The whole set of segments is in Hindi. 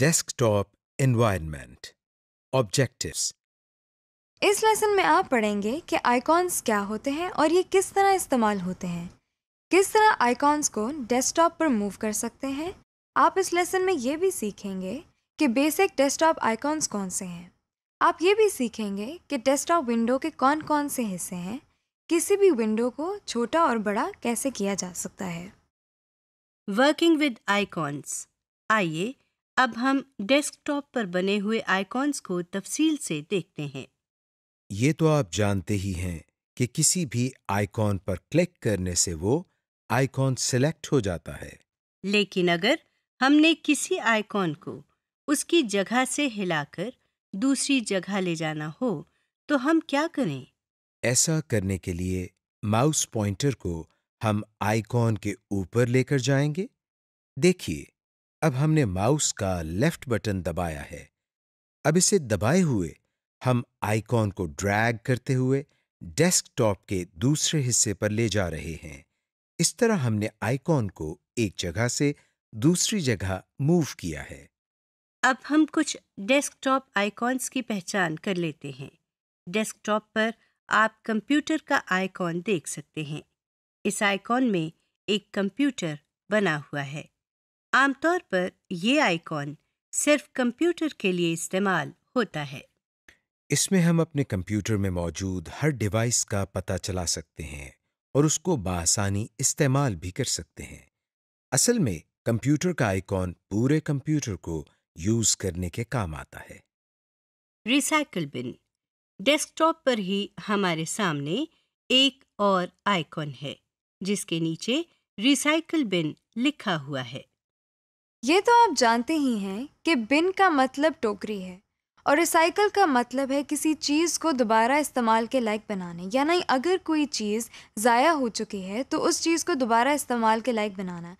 डेस्कटॉप एनवायरनमेंट ऑब्जेक्टिव्स इस लेसन में आप पढ़ेंगे कि आइकॉन्स क्या होते हैं और ये किस तरह इस्तेमाल होते हैं किस तरह आइकॉन्स को डेस्कटॉप पर मूव कर सकते हैं आप इस लेसन में ये भी सीखेंगे कि बेसिक डेस्कटॉप आइकॉन्स कौन से हैं आप ये भी सीखेंगे कि डेस्कटॉप विंडो के कौन कौन से हिस्से हैं किसी भी विंडो को छोटा और बड़ा कैसे किया जा सकता है वर्किंग विद आइकॉन्स आइए अब हम डेस्कटॉप पर बने हुए आइकॉन्स को तफसील से देखते हैं ये तो आप जानते ही हैं कि किसी भी आइकॉन पर क्लिक करने से वो आइकॉन सिलेक्ट हो जाता है लेकिन अगर हमने किसी आइकॉन को उसकी जगह से हिलाकर दूसरी जगह ले जाना हो तो हम क्या करें ऐसा करने के लिए माउस पॉइंटर को हम आइकॉन के ऊपर लेकर जाएंगे देखिए अब हमने माउस का लेफ्ट बटन दबाया है अब इसे दबाए हुए हम आइकॉन को ड्रैग करते हुए डेस्कटॉप के दूसरे हिस्से पर ले जा रहे हैं इस तरह हमने आइकॉन को एक जगह से दूसरी जगह मूव किया है अब हम कुछ डेस्कटॉप आइकॉन्स की पहचान कर लेते हैं डेस्कटॉप पर आप कंप्यूटर का आइकॉन देख सकते हैं इस आइकॉन में एक कंप्यूटर बना हुआ है आमतौर पर ये आइकॉन सिर्फ कंप्यूटर के लिए इस्तेमाल होता है इसमें हम अपने कंप्यूटर में मौजूद हर डिवाइस का पता चला सकते हैं और उसको बासानी इस्तेमाल भी कर सकते हैं असल में कंप्यूटर का आइकॉन पूरे कंप्यूटर को यूज करने के काम आता है रिसाइकल बिन डेस्कटॉप पर ही हमारे सामने एक और आइकॉन है जिसके नीचे रिसाइकल बिन लिखा हुआ है ये तो आप जानते ही हैं कि बिन का मतलब टोकरी है और रिसाइकल का मतलब है किसी चीज़ को दोबारा इस्तेमाल के लायक बनाने यानी अगर कोई चीज़ ज़ाया हो चुकी है तो उस चीज़ को दोबारा इस्तेमाल के लायक बनाना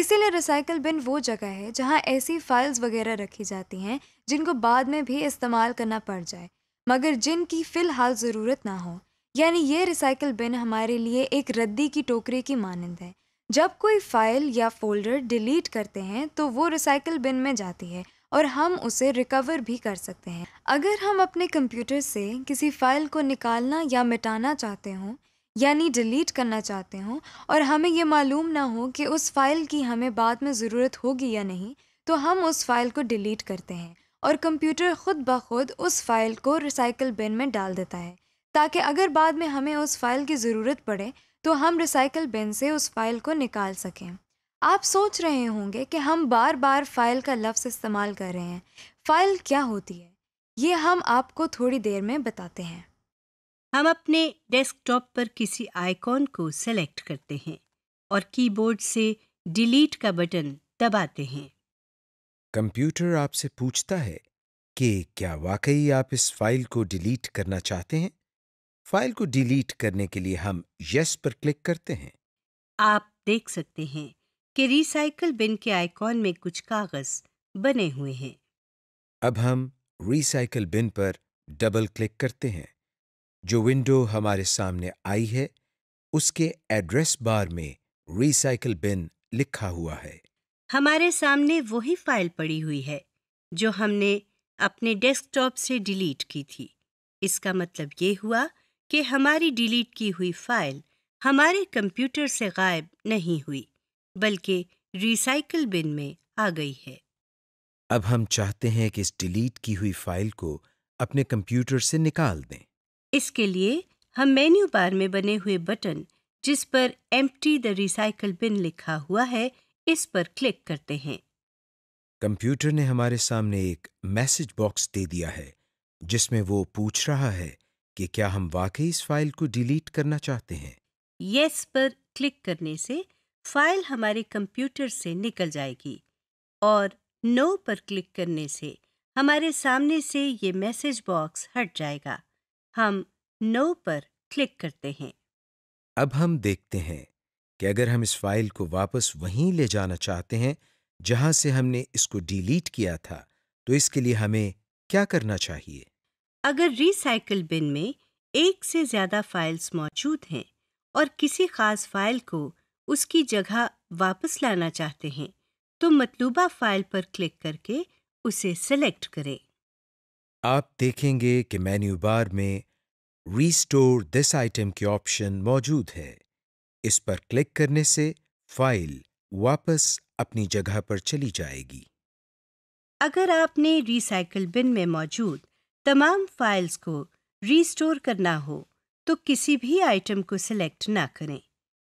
इसीलिए रिसाइकल बिन वो जगह है जहाँ ऐसी फाइल्स वगैरह रखी जाती हैं जिनको बाद में भी इस्तेमाल करना पड़ जाए मगर जिनकी फ़िलहाल ज़रूरत ना हो यानी ये रिसाइकल बिन हमारे लिए एक रद्दी की टोकरी की मानंद है जब कोई फ़ाइल या फ़ोल्डर डिलीट करते हैं तो वो रिसाइकल बिन में जाती है और हम उसे रिकवर भी कर सकते हैं अगर हम अपने कंप्यूटर से किसी फ़ाइल को निकालना या मिटाना चाहते हों यानी डिलीट करना चाहते हों और हमें ये मालूम ना हो कि उस फ़ाइल की हमें बाद में ज़रूरत होगी या नहीं तो हम उस फ़ाइल को डिलीट करते हैं और कंप्यूटर ख़ुद ब खुद उस फ़ाइल को रिसाइकल बिन में डाल देता है ताकि अगर बाद में हमें उस फ़ाइल की ज़रूरत पड़े तो हम रिसाइकल बिन से उस फाइल को निकाल सकें आप सोच रहे होंगे कि हम बार बार फ़ाइल का लफ्ज़ इस्तेमाल कर रहे हैं फ़ाइल क्या होती है ये हम आपको थोड़ी देर में बताते हैं हम अपने डेस्कटॉप पर किसी आइकॉन को सेलेक्ट करते हैं और कीबोर्ड से डिलीट का बटन दबाते हैं कंप्यूटर आपसे पूछता है कि क्या वाकई आप इस फाइल को डिलीट करना चाहते हैं फाइल को डिलीट करने के लिए हम यस पर क्लिक करते हैं आप देख सकते हैं कि रिसाइकल बिन के आइकॉन में कुछ कागज बने हुए हैं अब हम रिसाइकल बिन पर डबल क्लिक करते हैं जो विंडो हमारे सामने आई है उसके एड्रेस बार में रिसाइकल बिन लिखा हुआ है हमारे सामने वही फाइल पड़ी हुई है जो हमने अपने डेस्कटॉप से डिलीट की थी इसका मतलब ये हुआ कि हमारी डिलीट की हुई फाइल हमारे कंप्यूटर से गायब नहीं हुई बल्कि रिसाइकल बिन में आ गई है अब हम चाहते हैं कि इस डिलीट की हुई फाइल को अपने कंप्यूटर से निकाल दें इसके लिए हम मेन्यू बार में बने हुए बटन जिस पर एम्प्टी द रिसाइकल बिन लिखा हुआ है इस पर क्लिक करते हैं कंप्यूटर ने हमारे सामने एक मैसेज बॉक्स दे दिया है जिसमें वो पूछ रहा है कि क्या हम वाकई इस फाइल को डिलीट करना चाहते हैं यस पर क्लिक करने से फाइल हमारे कंप्यूटर से निकल जाएगी और नो पर क्लिक करने से हमारे सामने से ये मैसेज बॉक्स हट जाएगा हम नो पर क्लिक करते हैं अब हम देखते हैं कि अगर हम इस फाइल को वापस वहीं ले जाना चाहते हैं जहां से हमने इसको डिलीट किया था तो इसके लिए हमें क्या करना चाहिए अगर रिसाइकल बिन में एक से ज़्यादा फाइल्स मौजूद हैं और किसी खास फाइल को उसकी जगह वापस लाना चाहते हैं तो मतलूबा फाइल पर क्लिक करके उसे सेलेक्ट करें आप देखेंगे कि मेन्यू बार में रीस्टोर दिस आइटम के ऑप्शन मौजूद है इस पर क्लिक करने से फाइल वापस अपनी जगह पर चली जाएगी अगर आपने रिसाइकल बिन में मौजूद तमाम फाइल्स को रीस्टोर करना हो तो किसी भी आइटम को सिलेक्ट ना करें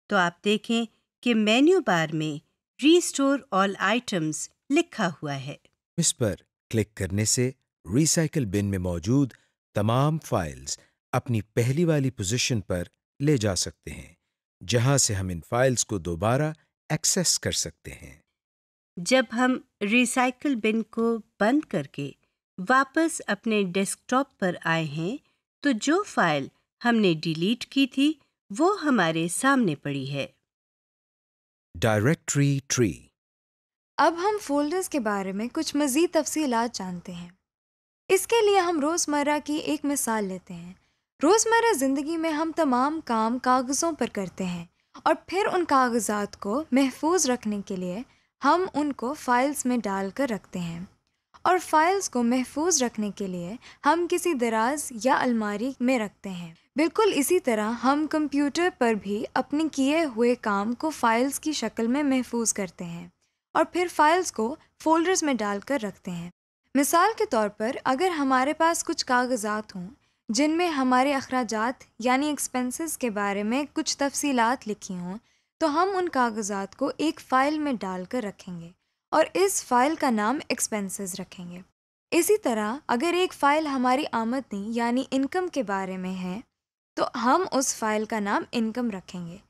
तो आप देखें कि मेन्यू बार में रीस्टोर ऑल आइटम्स लिखा हुआ है इस पर क्लिक करने से रिसाइकल बिन में मौजूद तमाम फाइल्स अपनी पहली वाली पोजीशन पर ले जा सकते हैं जहां से हम इन फाइल्स को दोबारा एक्सेस कर सकते हैं जब हम रिसाइकल बिन को बंद करके वापस अपने डेस्कटॉप पर आए हैं तो जो फाइल हमने डिलीट की थी वो हमारे सामने पड़ी है डायरेक्टरी ट्री अब हम फोल्डर्स के बारे में कुछ मज़ीद तफसीलात जानते हैं इसके लिए हम रोज़मर्रा की एक मिसाल लेते हैं रोज़मर्रा ज़िंदगी में हम तमाम काम कागज़ों पर करते हैं और फिर उन कागजात को महफूज रखने के लिए हम उनको फाइल्स में डाल कर रखते हैं और फाइल्स को महफूज रखने के लिए हम किसी दराज या अलमारी में रखते हैं बिल्कुल इसी तरह हम कंप्यूटर पर भी अपने किए हुए काम को फाइल्स की शक्ल में महफूज करते हैं और फिर फाइल्स को फोल्डर्स में डालकर रखते हैं मिसाल के तौर पर अगर हमारे पास कुछ कागजात हों जिनमें हमारे अखराज यानी एक्सपेंसेस के बारे में कुछ तफसीलात लिखी हों तो हम उन कागजात को एक फ़ाइल में डाल कर रखेंगे और इस फाइल का नाम एक्सपेंसेस रखेंगे इसी तरह अगर एक फ़ाइल हमारी आमदनी यानी इनकम के बारे में है तो हम उस फाइल का नाम इनकम रखेंगे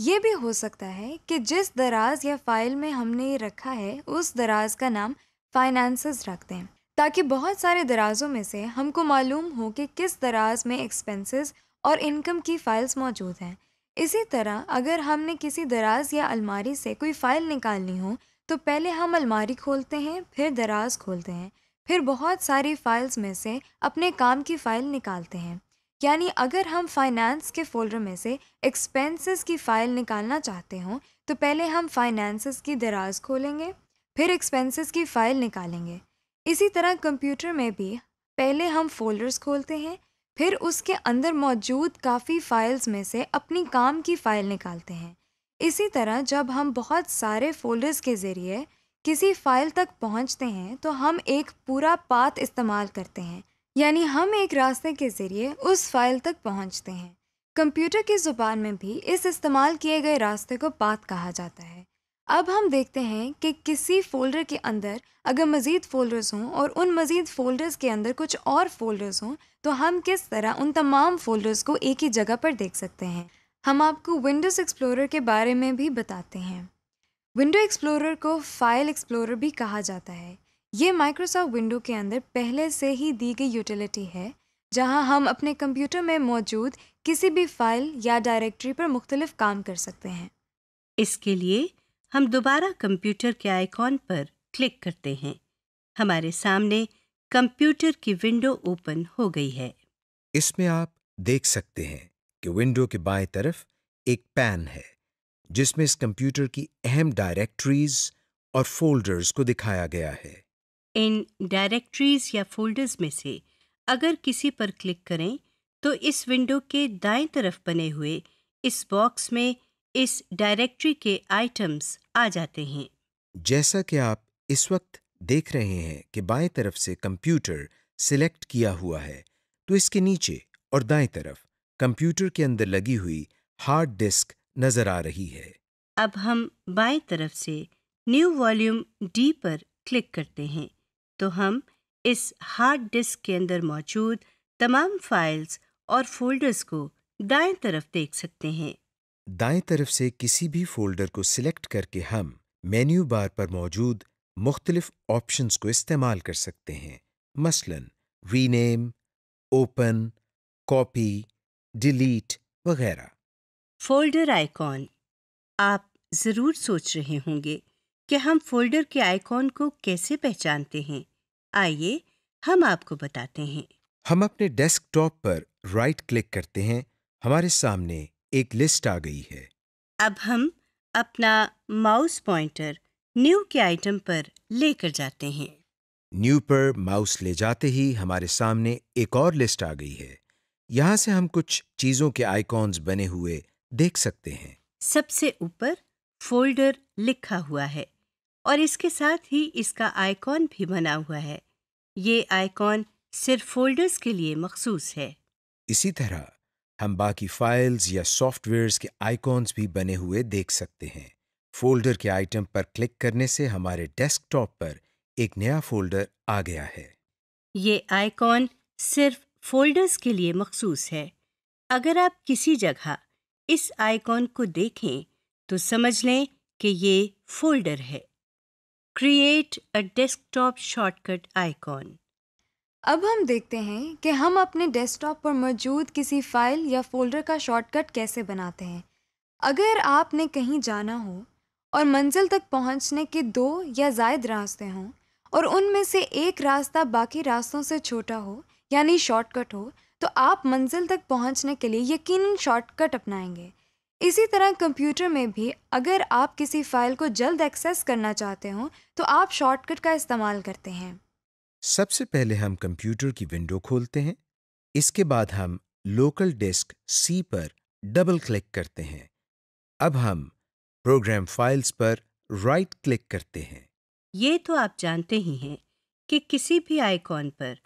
ये भी हो सकता है कि जिस दराज या फाइल में हमने ये रखा है उस दराज का नाम फाइनेंसेस रख दें ताकि बहुत सारे दराजों में से हमको मालूम हो कि किस दराज में एक्सपेंसेस और इनकम की फ़ाइल्स मौजूद हैं इसी तरह अगर हमने किसी दराज या अलमारी से कोई फ़ाइल निकालनी हो तो पहले हम अलमारी खोलते हैं फिर दराज खोलते हैं फिर बहुत सारी फाइल्स में से अपने काम की फ़ाइल निकालते हैं यानी अगर हम फाइनेंस के फोल्डर में से एक्सपेंसेस की फ़ाइल निकालना चाहते हों तो पहले हम फाइनेंसेस की दराज खोलेंगे फिर एक्सपेंसेस की फ़ाइल निकालेंगे इसी तरह कंप्यूटर में भी पहले हम फोल्डर्स खोलते हैं फिर उसके अंदर मौजूद काफ़ी फाइल्स में से अपनी काम की फ़ाइल निकालते हैं इसी तरह जब हम बहुत सारे फोल्डर्स के ज़रिए किसी फाइल तक पहुंचते हैं तो हम एक पूरा पाथ इस्तेमाल करते हैं यानी हम एक रास्ते के ज़रिए उस फाइल तक पहुंचते हैं कंप्यूटर की ज़ुबान में भी इस इस्तेमाल किए गए रास्ते को पाथ कहा जाता है अब हम देखते हैं कि किसी फ़ोल्डर के अंदर अगर मज़ीद फ़ोल्डर्स हों और उन मज़ीद फ़ोल्डर्स के अंदर कुछ और फ़ोल्डर्स हों तो हम किस तरह उन तमाम फ़ोल्डर्स को एक ही जगह पर देख सकते हैं हम आपको विंडोज़ एक्सप्लोरर के बारे में भी बताते हैं विंडो एक्सप्लोरर को फाइल एक्सप्लोरर भी कहा जाता है ये माइक्रोसॉफ्ट विंडो के अंदर पहले से ही दी गई यूटिलिटी है जहां हम अपने कंप्यूटर में मौजूद किसी भी फाइल या डायरेक्टरी पर मुख्तलिफ काम कर सकते हैं इसके लिए हम दोबारा कंप्यूटर के आइकॉन पर क्लिक करते हैं हमारे सामने कंप्यूटर की विंडो ओपन हो गई है इसमें आप देख सकते हैं कि विंडो के बाएं तरफ एक पैन है जिसमें इस कंप्यूटर की अहम डायरेक्टरीज और फोल्डर्स को दिखाया गया है इन डायरेक्टरीज या फोल्डर्स में से अगर किसी पर क्लिक करें तो इस विंडो के दाएं तरफ बने हुए इस बॉक्स में इस डायरेक्टरी के आइटम्स आ जाते हैं जैसा कि आप इस वक्त देख रहे हैं कि बाएं तरफ से कंप्यूटर सिलेक्ट किया हुआ है तो इसके नीचे और दाएं तरफ कंप्यूटर के अंदर लगी हुई हार्ड डिस्क नजर आ रही है अब हम बाएं तरफ से न्यू वॉल्यूम डी पर क्लिक करते हैं तो हम इस हार्ड डिस्क के अंदर मौजूद तमाम फाइल्स और फोल्डर्स को दाएं तरफ देख सकते हैं दाएं तरफ से किसी भी फोल्डर को सिलेक्ट करके हम मेन्यू बार पर मौजूद मुख्तलिफ ऑप्शन को इस्तेमाल कर सकते हैं मसलन रीनेम ओपन कॉपी डिलीट वगैरह फोल्डर आइकॉन आप ज़रूर सोच रहे होंगे कि हम फोल्डर के आइकॉन को कैसे पहचानते हैं आइए हम आपको बताते हैं हम अपने डेस्कटॉप पर राइट क्लिक करते हैं हमारे सामने एक लिस्ट आ गई है अब हम अपना माउस पॉइंटर न्यू के आइटम पर लेकर जाते हैं न्यू पर माउस ले जाते ही हमारे सामने एक और लिस्ट आ गई है यहाँ से हम कुछ चीजों के आइकॉन्स बने हुए देख सकते हैं सबसे ऊपर फोल्डर लिखा हुआ है और इसके साथ ही इसका आइकॉन भी बना हुआ है ये आइकॉन सिर्फ फोल्डर्स के लिए मखसूस है इसी तरह हम बाकी फाइल्स या सॉफ्टवेयर्स के आइकॉन्स भी बने हुए देख सकते हैं फोल्डर के आइटम पर क्लिक करने से हमारे डेस्कटॉप पर एक नया फोल्डर आ गया है ये आइकॉन सिर्फ फोल्डर्स के लिए मखसूस है अगर आप किसी जगह इस आइकॉन को देखें तो समझ लें कि ये फोल्डर है create a desktop shortcut icon अब हम देखते हैं कि हम अपने डेस्कटॉप पर मौजूद किसी फाइल या फोल्डर का शॉर्टकट कैसे बनाते हैं अगर आपने कहीं जाना हो और मंजिल तक पहुंचने के दो या जायद रास्ते हों और उनमें से एक रास्ता बाकी रास्तों से छोटा हो यानी शॉर्टकट हो तो आप मंजिल तक पहुंचने के लिए यकीन शॉर्टकट अपनाएंगे इसी तरह कंप्यूटर में भी अगर आप किसी फाइल को जल्द एक्सेस करना चाहते हो तो आप शॉर्टकट का इस्तेमाल करते हैं सबसे पहले हम कंप्यूटर की विंडो खोलते हैं इसके बाद हम लोकल डिस्क सी पर डबल क्लिक करते हैं अब हम प्रोग्राम फाइल्स पर राइट क्लिक करते हैं ये तो आप जानते ही हैं कि किसी भी आइकॉन पर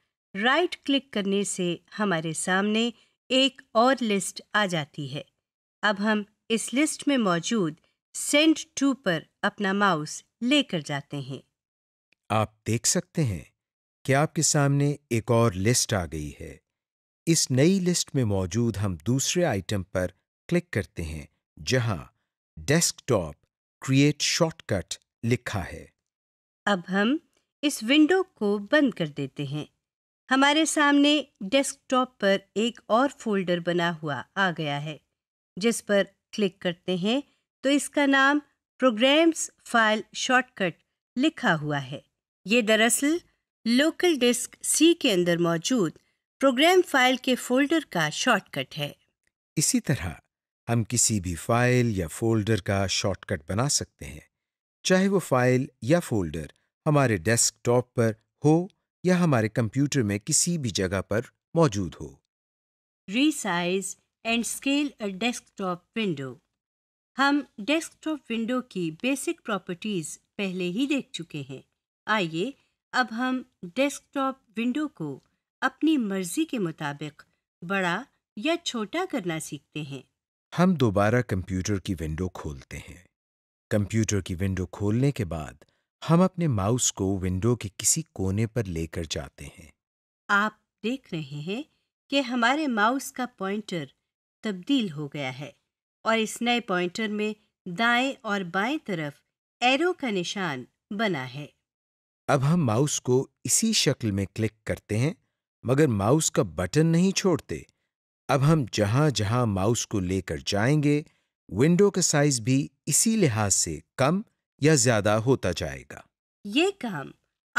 राइट क्लिक करने से हमारे सामने एक और लिस्ट आ जाती है अब हम इस लिस्ट में मौजूद सेंड टू पर अपना माउस लेकर जाते हैं आप देख सकते हैं कि आपके सामने एक और लिस्ट आ गई है इस नई लिस्ट में मौजूद हम दूसरे आइटम पर क्लिक करते हैं जहां डेस्कटॉप क्रिएट शॉर्टकट लिखा है अब हम इस विंडो को बंद कर देते हैं हमारे सामने डेस्कटॉप पर एक और फोल्डर बना हुआ आ गया है जिस पर क्लिक करते हैं तो इसका नाम प्रोग्राम्स फाइल शॉर्टकट लिखा हुआ है ये दरअसल लोकल डिस्क सी के अंदर मौजूद प्रोग्राम फाइल के फोल्डर का शॉर्टकट है इसी तरह हम किसी भी फाइल या फोल्डर का शॉर्टकट बना सकते हैं चाहे वो फाइल या फोल्डर हमारे डेस्कटॉप पर हो या हमारे कंप्यूटर में किसी भी जगह पर मौजूद हो resize and scale a desktop window हम डेस्कटॉप विंडो की बेसिक प्रॉपर्टीज पहले ही देख चुके हैं आइए अब हम डेस्कटॉप विंडो को अपनी मर्जी के मुताबिक बड़ा या छोटा करना सीखते हैं हम दोबारा कंप्यूटर की विंडो खोलते हैं कंप्यूटर की विंडो खोलने के बाद हम अपने माउस को विंडो के किसी कोने पर लेकर जाते हैं आप देख रहे हैं कि हमारे माउस का पॉइंटर तब्दील हो गया है और इस नए पॉइंटर में दाएं और बाएं तरफ एरो का निशान बना है अब हम माउस को इसी शक्ल में क्लिक करते हैं मगर माउस का बटन नहीं छोड़ते अब हम जहां जहां माउस को लेकर जाएंगे विंडो का साइज भी इसी लिहाज से कम या ज्यादा होता जाएगा ये काम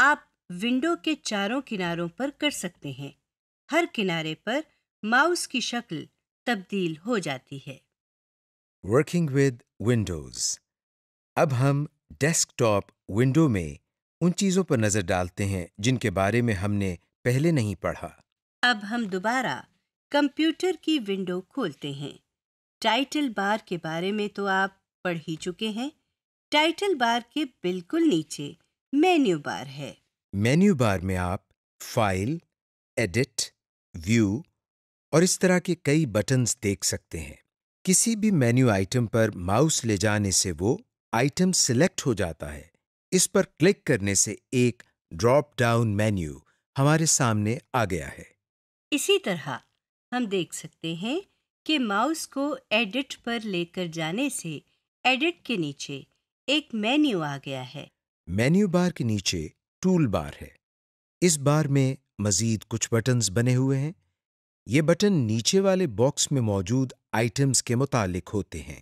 आप विंडो के चारों किनारों पर कर सकते हैं हर किनारे पर माउस की शक्ल तब्दील हो जाती है वर्किंग विद विंडोज अब हम डेस्कटॉप विंडो में उन चीजों पर नजर डालते हैं जिनके बारे में हमने पहले नहीं पढ़ा अब हम दोबारा कंप्यूटर की विंडो खोलते हैं टाइटल बार के बारे में तो आप पढ़ ही चुके हैं टाइटल बार के बिल्कुल नीचे मेन्यू बार है मेन्यू बार में आप फाइल एडिट व्यू और इस तरह के कई बटन्स देख सकते हैं किसी भी मेन्यू आइटम पर माउस ले जाने से वो आइटम सिलेक्ट हो जाता है इस पर क्लिक करने से एक ड्रॉप डाउन मेन्यू हमारे सामने आ गया है इसी तरह हम देख सकते हैं कि माउस को एडिट पर लेकर जाने से एडिट के नीचे एक मेन्यू आ गया है मेन्यू बार के नीचे टूल बार है इस बार में मजीद कुछ बटन बने हुए हैं ये बटन नीचे वाले बॉक्स में मौजूद आइटम्स के मुतालिक होते हैं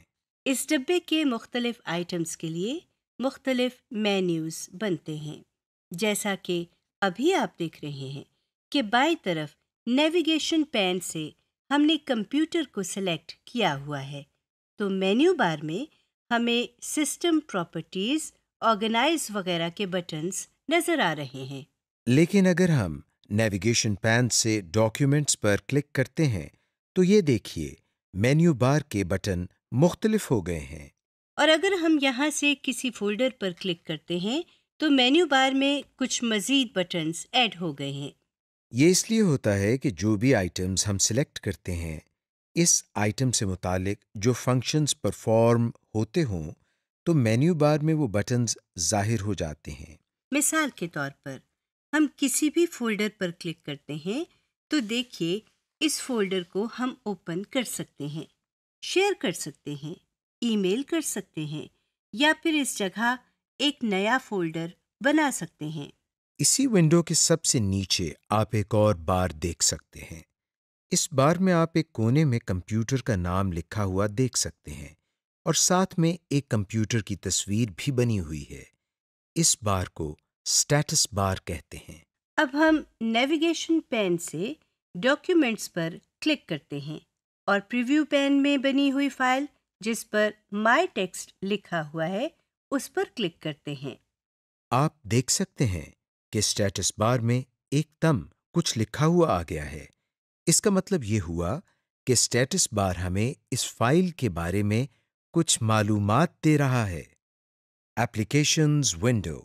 इस डब्बे के मुख्तलिफ आइटम्स के लिए मुख्तलिफ मेन्यूज बनते हैं जैसा कि अभी आप देख रहे हैं कि बाई तरफ नेविगेशन पैन से हमने कंप्यूटर को सिलेक्ट किया हुआ है तो मेन्यू बार में हमें सिस्टम प्रॉपर्टीज ऑर्गेनाइज वगैरह के बटन्स नजर आ रहे हैं लेकिन अगर हम नेविगेशन पैन से डॉक्यूमेंट्स पर क्लिक करते हैं तो ये देखिए मेन्यू बार के बटन मुख्तलिफ हो गए हैं और अगर हम यहाँ से किसी फोल्डर पर क्लिक करते हैं तो मेन्यू बार में कुछ मजीद बटन्स ऐड हो गए हैं ये इसलिए होता है कि जो भी आइटम्स हम सिलेक्ट करते हैं इस आइटम से मुतालिक जो फंक्शंस परफॉर्म होते हों तो मेन्यू बार में वो बटन्स जाहिर हो जाते हैं मिसाल के तौर पर हम किसी भी फोल्डर पर क्लिक करते हैं तो देखिए इस फोल्डर को हम ओपन कर सकते हैं शेयर कर सकते हैं ईमेल कर सकते हैं या फिर इस जगह एक नया फोल्डर बना सकते हैं इसी विंडो के सबसे नीचे आप एक और बार देख सकते हैं इस बार में आप एक कोने में कंप्यूटर का नाम लिखा हुआ देख सकते हैं और साथ में एक कंप्यूटर की तस्वीर भी बनी हुई है इस बार को स्टेटस बार कहते हैं अब हम नेविगेशन पैन से डॉक्यूमेंट्स पर क्लिक करते हैं और प्रीव्यू पैन में बनी हुई फाइल जिस पर माय टेक्स्ट लिखा हुआ है उस पर क्लिक करते हैं आप देख सकते हैं कि स्टेटस बार में एकदम कुछ लिखा हुआ आ गया है इसका मतलब ये हुआ कि स्टेटस बार हमें इस फाइल के बारे में कुछ मालूम दे रहा है एप्लीकेशन विंडो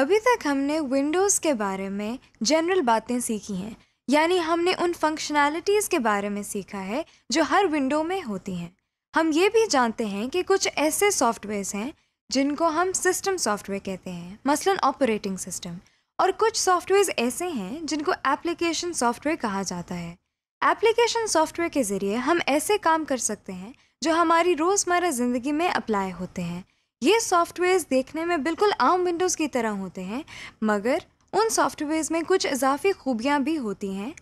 अभी तक हमने विंडोज़ के बारे में जनरल बातें सीखी हैं यानी हमने उन फंक्शनैलिटीज़ के बारे में सीखा है जो हर विंडो में होती हैं हम ये भी जानते हैं कि कुछ ऐसे सॉफ्टवेयर्स हैं जिनको हम सिस्टम सॉफ्टवेयर कहते हैं मसलन ऑपरेटिंग सिस्टम और कुछ सॉफ्टवेयर्स ऐसे हैं जिनको एप्लीकेशन सॉफ्टवेयर कहा जाता है एप्लीकेशन सॉफ्टवेयर के ज़रिए हम ऐसे काम कर सकते हैं जो हमारी रोज़मर्रा ज़िंदगी में अप्लाई होते हैं ये सॉफ्टवेयर्स देखने में बिल्कुल आम विंडोज़ की तरह होते हैं मगर उन सॉफ्टवेयर्स में कुछ इजाफी खूबियाँ भी होती हैं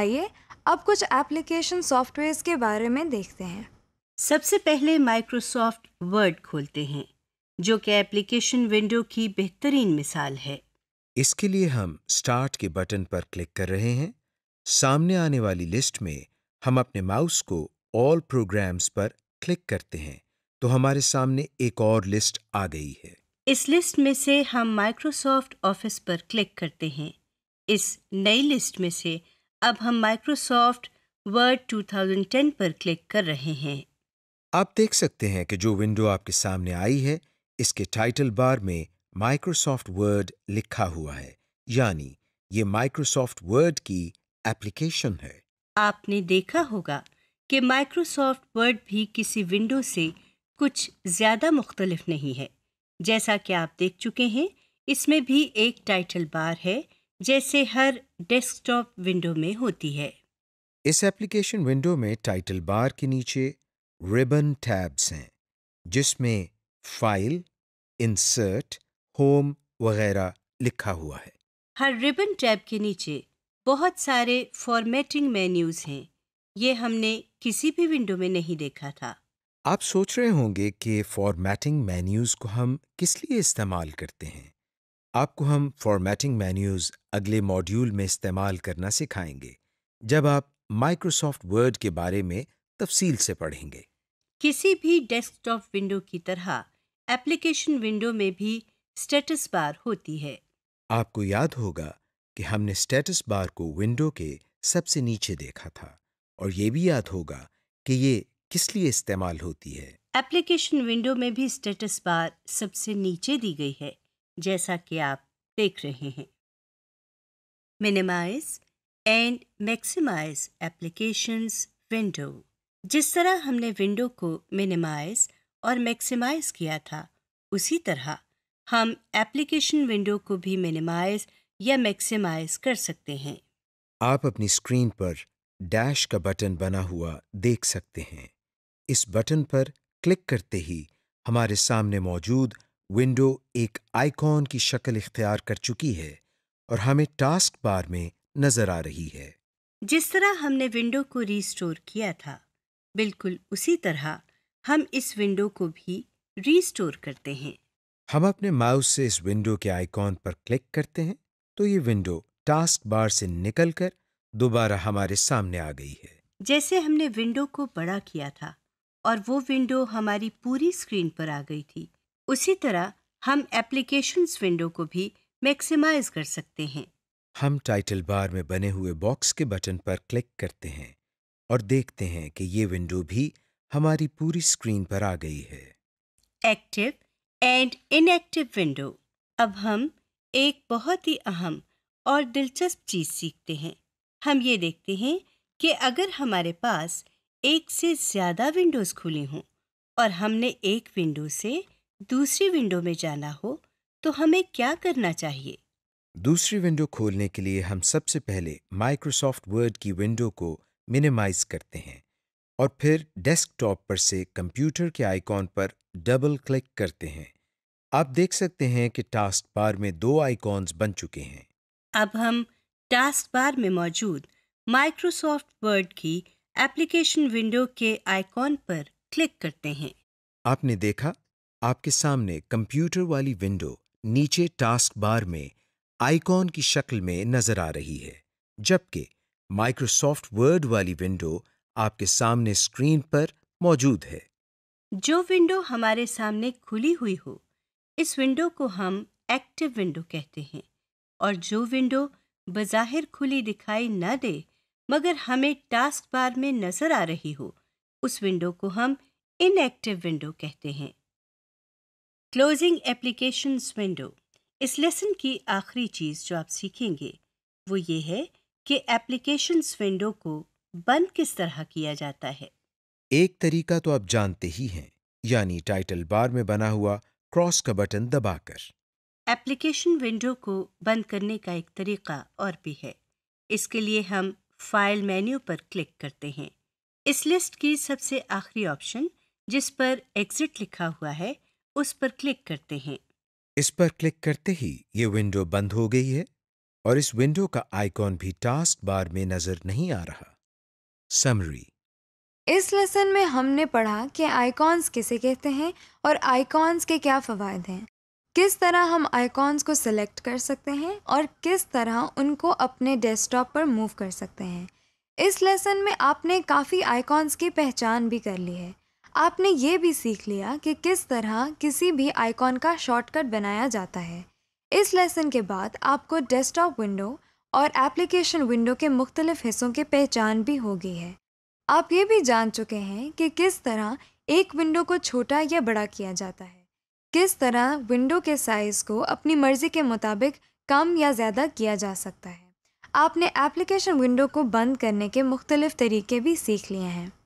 आइए अब कुछ एप्लीकेशन सॉफ्टवेयर्स के बारे में देखते हैं सबसे पहले माइक्रोसॉफ्ट वर्ड खोलते हैं जो कि एप्लीकेशन विंडो की बेहतरीन मिसाल है इसके लिए हम स्टार्ट के बटन पर क्लिक कर रहे हैं सामने आने वाली लिस्ट में हम अपने माउस को ऑल प्रोग्राम्स पर क्लिक करते हैं तो हमारे सामने एक और लिस्ट आ गई है इस लिस्ट में से हम माइक्रोसॉफ्ट ऑफिस पर क्लिक करते हैं इस नई लिस्ट में से अब हम माइक्रोसॉफ्ट वर्ड 2010 पर क्लिक कर रहे हैं आप देख सकते हैं कि जो विंडो आपके सामने आई है इसके टाइटल बार में माइक्रोसॉफ्ट वर्ड लिखा हुआ है यानी ये माइक्रोसॉफ्ट वर्ड की एप्लीकेशन है आपने देखा होगा कि माइक्रोसॉफ्ट वर्ड भी किसी विंडो से कुछ ज़्यादा मुख्तलफ नहीं है जैसा कि आप देख चुके हैं इसमें भी एक टाइटल बार है जैसे हर डेस्कटॉप विंडो में होती है इस एप्लीकेशन विंडो में टाइटल बार के नीचे रिबन टैब्स हैं जिसमें फाइल इंसर्ट होम वगैरह लिखा हुआ है हर रिबन टैब के नीचे बहुत सारे फॉर्मेटिंग मेन्यूज हैं ये हमने किसी भी विंडो में नहीं देखा था आप सोच रहे होंगे कि फॉर्मेटिंग मेन्यूज को हम किस लिए इस्तेमाल करते हैं आपको हम फॉर्मेटिंग मेन्यूज अगले मॉड्यूल में इस्तेमाल करना सिखाएंगे जब आप माइक्रोसॉफ्ट वर्ड के बारे में तफसील से पढ़ेंगे किसी भी डेस्कटॉप विंडो की तरह एप्लीकेशन विंडो में भी स्टेटस बार होती है आपको याद होगा कि हमने स्टेटस बार को विंडो के सबसे नीचे देखा था और ये भी याद होगा कि ये किस लिए इस्तेमाल होती है एप्लीकेशन विंडो में भी स्टेटस बार सबसे नीचे दी गई है जैसा कि आप देख रहे हैं minimize and maximize applications window जिस तरह हमने विंडो को मिनिमाइज और मैक्सिमाइज किया था उसी तरह हम एप्लीकेशन विंडो को भी मिनिमाइज या मैक्सिमाइज कर सकते हैं आप अपनी स्क्रीन पर डैश का बटन बना हुआ देख सकते हैं इस बटन पर क्लिक करते ही हमारे सामने मौजूद विंडो एक आइकॉन की शक्ल इख्तियार कर चुकी है और हमें टास्क बार में नजर आ रही है जिस तरह हमने विंडो को रीस्टोर किया था बिल्कुल उसी तरह हम इस विंडो को भी रीस्टोर करते हैं हम अपने माउस से इस विंडो के आइकॉन पर क्लिक करते हैं तो ये विंडो टास्क बार से निकलकर दोबारा हमारे सामने आ गई है जैसे हमने विंडो को बड़ा किया था और वो विंडो हमारी पूरी स्क्रीन पर आ गई थी उसी तरह हम एप्लीकेशंस विंडो को भी मैक्सिमाइज कर सकते हैं हम टाइटल बार में बने हुए बॉक्स के बटन पर क्लिक करते हैं और देखते हैं कि ये विंडो भी हमारी पूरी स्क्रीन पर आ गई है एक्टिव एंड इनएक्टिव विंडो अब हम एक बहुत ही अहम और दिलचस्प चीज़ सीखते हैं हम ये देखते हैं कि अगर हमारे पास एक से ज़्यादा विंडोज़ खुली हों और हमने एक विंडो से दूसरी विंडो में जाना हो तो हमें क्या करना चाहिए दूसरी विंडो खोलने के लिए हम सबसे पहले माइक्रोसॉफ्ट वर्ड की विंडो को मिनिमाइज करते हैं और फिर डेस्कटॉप पर से कंप्यूटर के आइकॉन पर डबल क्लिक करते हैं आप देख सकते हैं कि टास्क बार में दो आइकॉन्स बन चुके हैं अब हम टास्क बार में मौजूद माइक्रोसॉफ्ट वर्ड की एप्लीकेशन विंडो के आइकॉन पर क्लिक करते हैं आपने देखा आपके सामने कंप्यूटर वाली विंडो नीचे टास्क बार में आइकॉन की शक्ल में नजर आ रही है जबकि माइक्रोसॉफ्ट वर्ड वाली विंडो आपके सामने स्क्रीन पर मौजूद है जो विंडो हमारे सामने खुली हुई हो इस विंडो को हम एक्टिव विंडो कहते हैं और जो विंडो बज़ाहिर खुली दिखाई न दे मगर हमें टास्क बार में नज़र आ रही हो उस विंडो को हम इनएक्टिव विंडो कहते हैं क्लोजिंग एप्लीकेशन विंडो इस लेसन की आखिरी चीज़ जो आप सीखेंगे वो ये है कि एप्लीकेशन विंडो को बंद किस तरह किया जाता है एक तरीका तो आप जानते ही हैं यानी टाइटल बार में बना हुआ क्रॉस का बटन दबाकर एप्लीकेशन विंडो को बंद करने का एक तरीका और भी है इसके लिए हम फाइल मेन्यू पर क्लिक करते हैं इस लिस्ट की सबसे आखिरी ऑप्शन जिस पर एग्जिट लिखा हुआ है उस पर क्लिक करते हैं इस पर क्लिक करते ही ये विंडो बंद हो गई है और इस विंडो का आइकॉन भी टास्क बार में नजर नहीं आ रहा समरी इस लेसन में हमने पढ़ा कि आइकॉन्स किसे कहते हैं और आइकॉन्स के क्या फ़वाद हैं किस तरह हम आइकॉन्स को सिलेक्ट कर सकते हैं और किस तरह उनको अपने डेस्कटॉप पर मूव कर सकते हैं इस लेसन में आपने काफ़ी आइकॉन्स की पहचान भी कर ली है आपने ये भी सीख लिया कि किस तरह किसी भी आइकॉन का शॉर्टकट बनाया जाता है इस लेसन के बाद आपको डेस्कटॉप विंडो और एप्लीकेशन विंडो के मुख्तलिफ हिस्सों की पहचान भी हो गई है आप ये भी जान चुके हैं कि किस तरह एक विंडो को छोटा या बड़ा किया जाता है किस तरह विंडो के साइज़ को अपनी मर्ज़ी के मुताबिक कम या ज़्यादा किया जा सकता है आपने एप्लीकेशन विंडो को बंद करने के मुख्तलिफ़ तरीके भी सीख लिए हैं